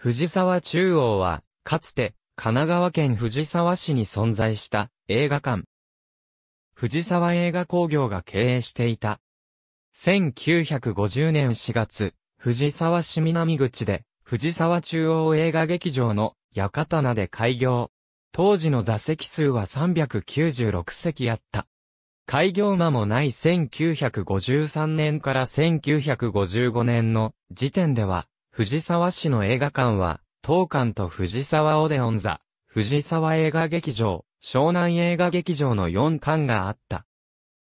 藤沢中央は、かつて、神奈川県藤沢市に存在した映画館。藤沢映画工業が経営していた。1950年4月、藤沢市南口で、藤沢中央映画劇場の屋形で開業。当時の座席数は396席あった。開業間もない1953年から1955年の時点では、藤沢市の映画館は、当館と藤沢オデオン座、藤沢映画劇場、湘南映画劇場の4館があった。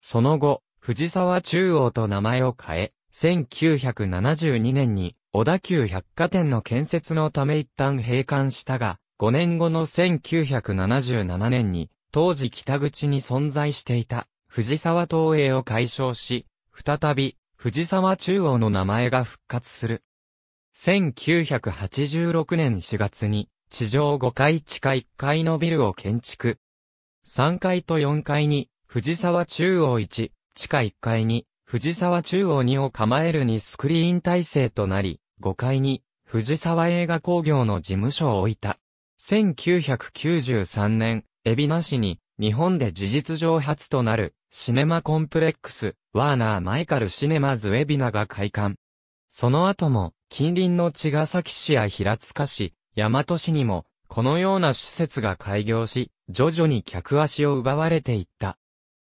その後、藤沢中央と名前を変え、1972年に小田急百貨店の建設のため一旦閉館したが、5年後の1977年に、当時北口に存在していた藤沢東映を解消し、再び藤沢中央の名前が復活する。1986年4月に、地上5階地下1階のビルを建築。3階と4階に、藤沢中央1、地下1階に、藤沢中央2を構えるにスクリーン体制となり、5階に、藤沢映画工業の事務所を置いた。1993年、海老名市に、日本で事実上初となる、シネマコンプレックス、ワーナー・マイカル・シネマズ・エビナが開館。その後も、近隣の茅ヶ崎市や平塚市、大和市にも、このような施設が開業し、徐々に客足を奪われていった。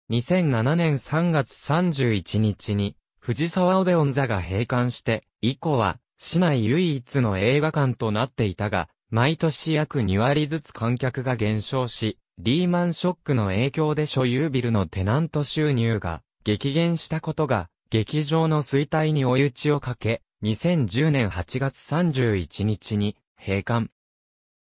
2007年3月31日に、藤沢オデオン座が閉館して、以降は、市内唯一の映画館となっていたが、毎年約2割ずつ観客が減少し、リーマンショックの影響で所有ビルのテナント収入が激減したことが劇場の衰退に追い打ちをかけ、2010年8月31日に閉館。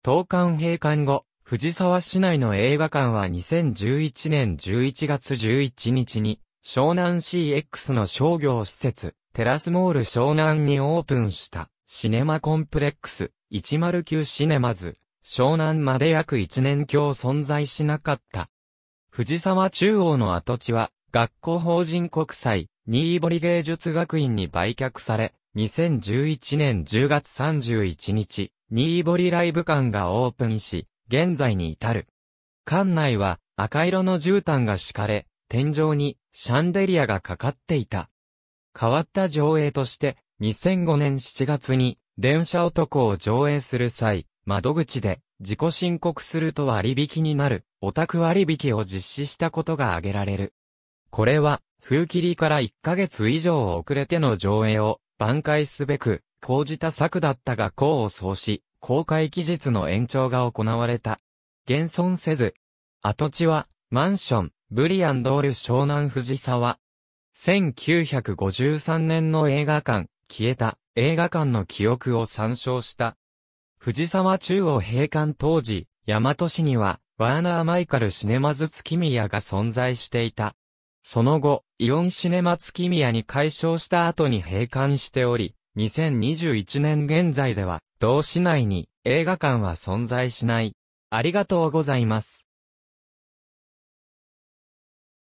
東館閉館後、藤沢市内の映画館は2011年11月11日に、湘南 CX の商業施設、テラスモール湘南にオープンした、シネマコンプレックス、109シネマズ、湘南まで約1年強存在しなかった。藤沢中央の跡地は、学校法人国際、新堀芸術学院に売却され、2011年10月31日、新堀ライブ館がオープンし、現在に至る。館内は赤色の絨毯が敷かれ、天井にシャンデリアがかかっていた。変わった上映として、2005年7月に電車男を上映する際、窓口で自己申告すると割引になるオタク割引を実施したことが挙げられる。これは風切りから1ヶ月以上遅れての上映を挽回すべく、講じた策だったが功を奏し、公開期日の延長が行われた。現存せず。跡地は、マンション、ブリアンドール湘南藤沢。1953年の映画館、消えた映画館の記憶を参照した。藤沢中央閉館当時、大和市には、ワーナー・マイカル・シネマズ・月宮が存在していた。その後、イオンシネマ月宮に改称した後に閉館しており、2021年現在では、同市内に映画館は存在しない。ありがとうございます。